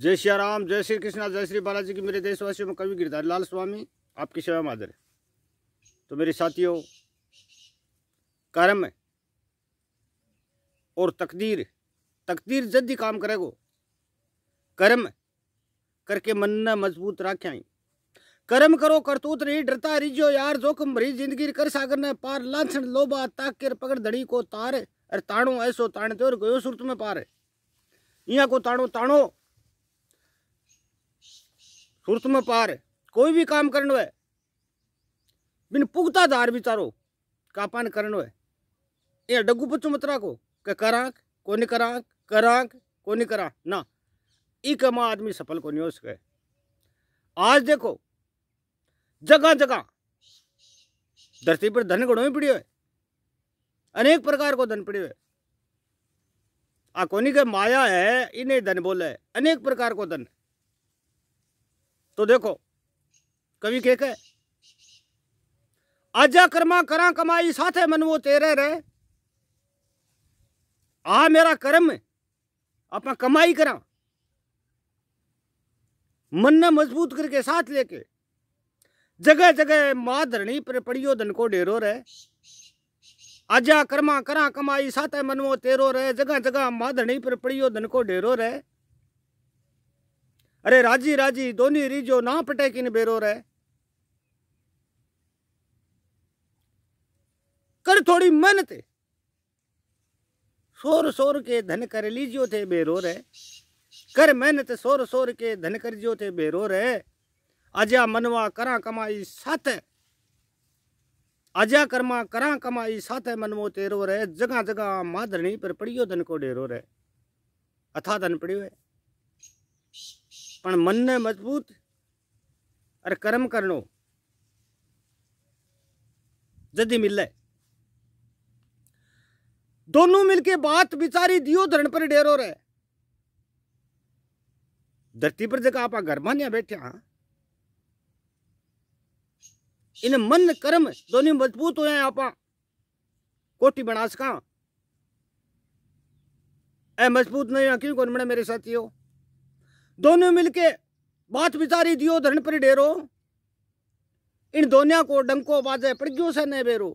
जय श्री राम जय श्री कृष्णा जय श्री बालाजी की मेरे देशवासियों में कवि गिरधारी लाल स्वामी आपकी सेवा मादर तो मेरे साथियों कर्म और तकदीर तकदीर जद ही काम करेगो कर्म करके मन न मजबूत राख्याई कर्म करो करतूत रही डरता रिजो यार जोखम भरी जिंदगी कर सागर ने पार लाछन लोबा ताक पकड़ धड़ी को तार अरे ताणो ऐसो ताण त्योर गयो सुरत में पार यहाँ को ताणो ताणो सुरत में पार कोई भी काम करण है बिन पुगता धार विचारो कापान करण है ये डगू पच्चू मत राखो के कराक कोनी करांक कराक कोनी करा ना ई कमा आदमी सफल को नहीं हो सके आज देखो जगह जगह धरती पर धन गणों पड़ियो है अनेक प्रकार को धन पड़ियो है आ कोनी के माया है इन्हें धन बोले अनेक प्रकार को धन तो देखो कवि के कह आजा कर्मा करा कमाई साथे मन वो तेरे रे आ मेरा कर्म आप कमाई करा मन ने मजबूत करके साथ लेके जगह जगह माँ धरणी पर पड़ियो धन को डेरो रे आजा कर्मा करा कमाई साथे मन वो तेरो रे जगह जगह माँ धरणी पर पड़ियो धन को डेरो रे अरे राजी राजी दोनी रीजो ना पटे किन बेरो रहे कर थोड़ी मेहनत सोर सोर के धन कर लीजियो थे बेरो रहे कर मेहनत सोर सोर के धन कर जियो थे बेरो रहे आजा मनवा करा कमाई साथ अजा कर्मा करा कमाई है मनवो तेरो रहे जगह जगह माधरणी पर पड़ियो धन को डेरो रहे अथा धन पड़ियो है मन ने मजबूत और कर्म करनो जदि मिले दोनों मिलके बात बिचारी दियो धरण पर डेरो रहे धरती पर जगह आप घर मानिया बैठे हाँ इन मन कर्म दोनों मजबूत हो आप कोटी बना सका ए मजबूत नहीं क्यों कौन बने मेरे हो दोनों मिलके बात विचारी दियो धरण पर डेरो इन दोनों को डंको बाजे प्रज्ञो से ने बेरो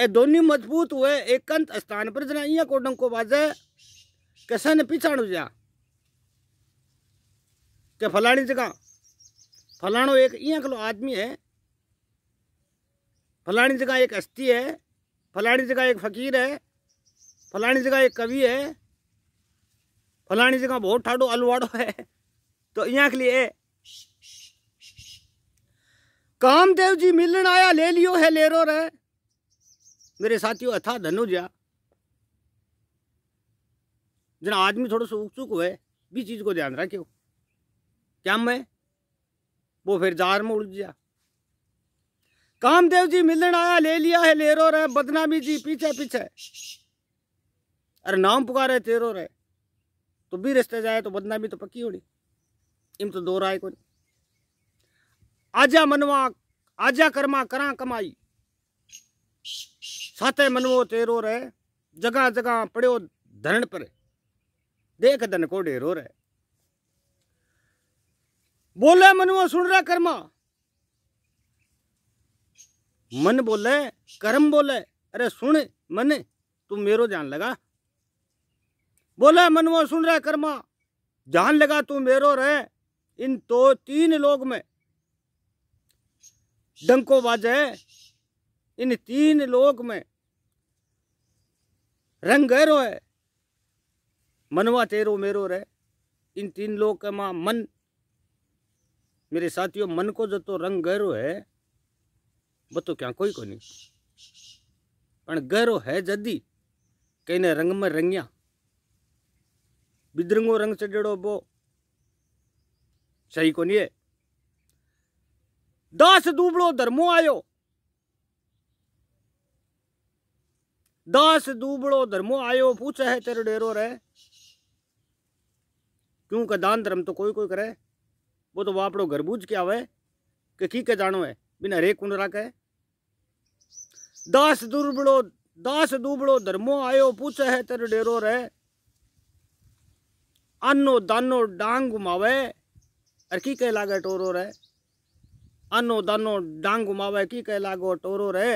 ए दोनों मजबूत हुए एकांत स्थान पर जना इं को डंको बाजे कैसे ने पिछाड़ जा के फलानी जगह फलानो एक इं कलो आदमी है फलानी जगह एक अस्थि है फलानी जगह एक फकीर है फलानी जगह एक कवि है फलानी जगह बहुत ठाडो अलवाड़ो है तो यहाँ के लिए कामदेव जी मिलन आया ले लियो है लेरो रे मेरे साथियों अथा धनुजा जना आदमी थोड़ा सा उत्सुक हुए भी चीज को ध्यान रखियो क्या मैं वो फिर जार में उड़ गया कामदेव जी मिलन आया ले लिया है लेरो रहे बदनामी जी पीछे पीछे अरे नाम पुकारे तेरो रहे तो भी रिश्ते जाए तो भी तो पक्की होनी इम तो दो राय को आजा मनवा आजा करमा करा कमाई साते मनवो तेरो रे जगह जगह पड़ो धरण पर देख धन को डेरो रे बोले मनवो सुन रहा कर्मा मन बोले कर्म बोले अरे सुन मन तू मेरो जान लगा बोले मनमो सुन रहे कर्मा जान लगा तू मेरो रहे इन तो तीन लोग में डंको बाजे इन तीन लोग में रंग गहरो है मनवा तेरो मेरो रहे इन तीन लोग का माँ मन मेरे साथियों मन को जो तो रंग गहरो है वो तो क्या कोई को नहीं पर गहरो है जदी कहीं रंग में रंगिया बिद्रंगो रंग चढ़ो बो सही को नहीं दास दूबड़ो धर्मो आयो दास दूबड़ो धर्मो आयो पूछ है तेरे डेरो रे क्यों का दान धर्म तो कोई कोई करे वो तो वापड़ो घर बूझ के आवे के की के जानो है बिना रे कुंड राखे दास दूबड़ो दास दूबड़ो धर्मो आयो पूछ है तेरे डेरो रे अन्नो दानो डांग घुमावे अरे की कह लागे टोरो रे अन्नो दानो डांग घुमावे की कह लागो टोरो रे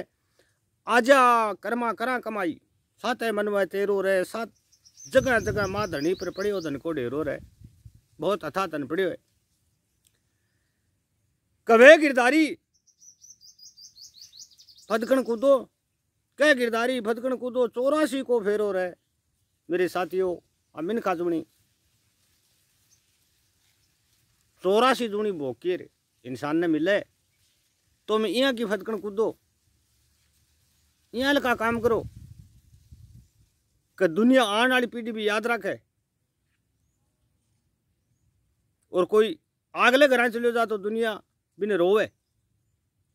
आजा कर्मा करा कमाई सात मन में तेरो रे सात जगह जगह माँ धनी पर पड़ियो धन को ढेरो रे बहुत अथा तन पड़ियो है कवे गिरदारी फदकण कूदो कह गिरदारी फदकण कूदो चौरासी को फेरो रे मेरे साथियों अमिन खाजुमणी चौरासी दूनी बोकेर इंसान ने मिले तो मैं इं की फतकन कूदो इं का काम करो कि दुनिया आने वाली पीढ़ी भी याद रखे और कोई अगले घर चलो जा तो दुनिया बिन रोवे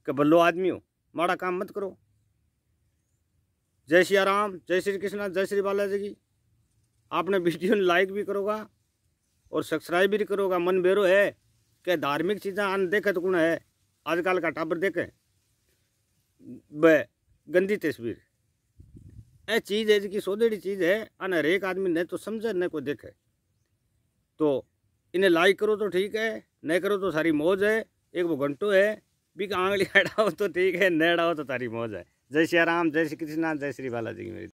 कि बल्लो आदमी हो माड़ा काम मत करो जय श्री राम जय श्री कृष्णा जय श्री बालाजी की आपने वीडियो लाइक भी करोगा और सब्सक्राइब भी करोगा मन बेरो है कि धार्मिक चीज़ा आन देखे तो कौन है आजकल का टाबर देखे ब गंदी तस्वीर ए चीज़ है जिसकी सोदेड़ी चीज़ है अन हर एक आदमी ने तो समझे न कोई देखे तो इन्हें लाइक करो तो ठीक है नहीं करो तो सारी मौज है एक वो घंटो है भी आंगली अड़ाओ तो ठीक है नड़ाओ तो तारी मौज है जय श्री राम जय श्री कृष्णा जय श्री बालाजी की मेरी